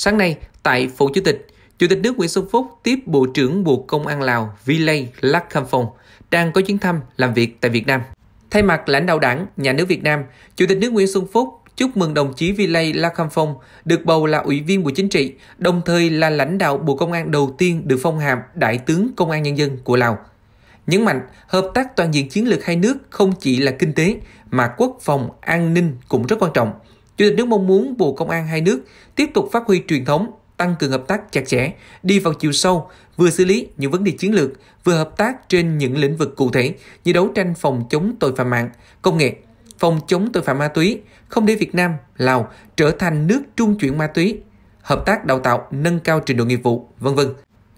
Sáng nay, tại Phủ Chủ tịch, Chủ tịch nước Nguyễn Xuân Phúc tiếp Bộ trưởng Bộ Công an Lào Vilay Lakhamphong đang có chuyến thăm làm việc tại Việt Nam. Thay mặt lãnh đạo đảng, nhà nước Việt Nam, Chủ tịch nước Nguyễn Xuân Phúc chúc mừng đồng chí Vilay Lakhamphong được bầu là Ủy viên Bộ Chính trị, đồng thời là lãnh đạo Bộ Công an đầu tiên được phong hàm Đại tướng Công an Nhân dân của Lào. Nhấn mạnh, hợp tác toàn diện chiến lược hai nước không chỉ là kinh tế, mà quốc phòng, an ninh cũng rất quan trọng – Chủ tịch nước mong muốn Bộ Công an hai nước tiếp tục phát huy truyền thống, tăng cường hợp tác chặt chẽ, đi vào chiều sâu, vừa xử lý những vấn đề chiến lược, vừa hợp tác trên những lĩnh vực cụ thể như đấu tranh phòng chống tội phạm mạng, công nghệ, phòng chống tội phạm ma túy, không để Việt Nam, Lào trở thành nước trung chuyển ma túy, hợp tác đào tạo, nâng cao trình độ nghiệp vụ, vân vân.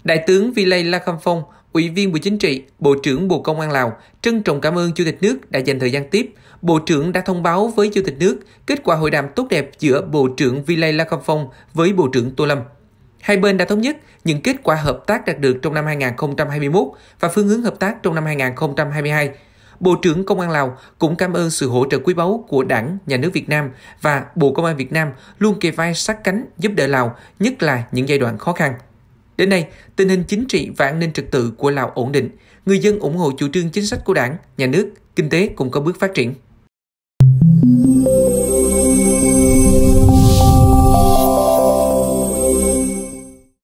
Đại tướng Villay La Kham Phong, Ủy viên Bộ Chính trị, Bộ trưởng Bộ Công an Lào trân trọng cảm ơn Chủ tịch nước đã dành thời gian tiếp. Bộ trưởng đã thông báo với Chủ tịch nước kết quả hội đàm tốt đẹp giữa Bộ trưởng Vilay Lakhamphong với Bộ trưởng Tô Lâm. Hai bên đã thống nhất những kết quả hợp tác đạt được trong năm 2021 và phương hướng hợp tác trong năm 2022. Bộ trưởng Công an Lào cũng cảm ơn sự hỗ trợ quý báu của Đảng, Nhà nước Việt Nam và Bộ Công an Việt Nam luôn kề vai sát cánh giúp đỡ Lào, nhất là những giai đoạn khó khăn. Đến nay, tình hình chính trị và an ninh trật tự của Lào ổn định, người dân ủng hộ chủ trương chính sách của đảng, nhà nước, kinh tế cũng có bước phát triển.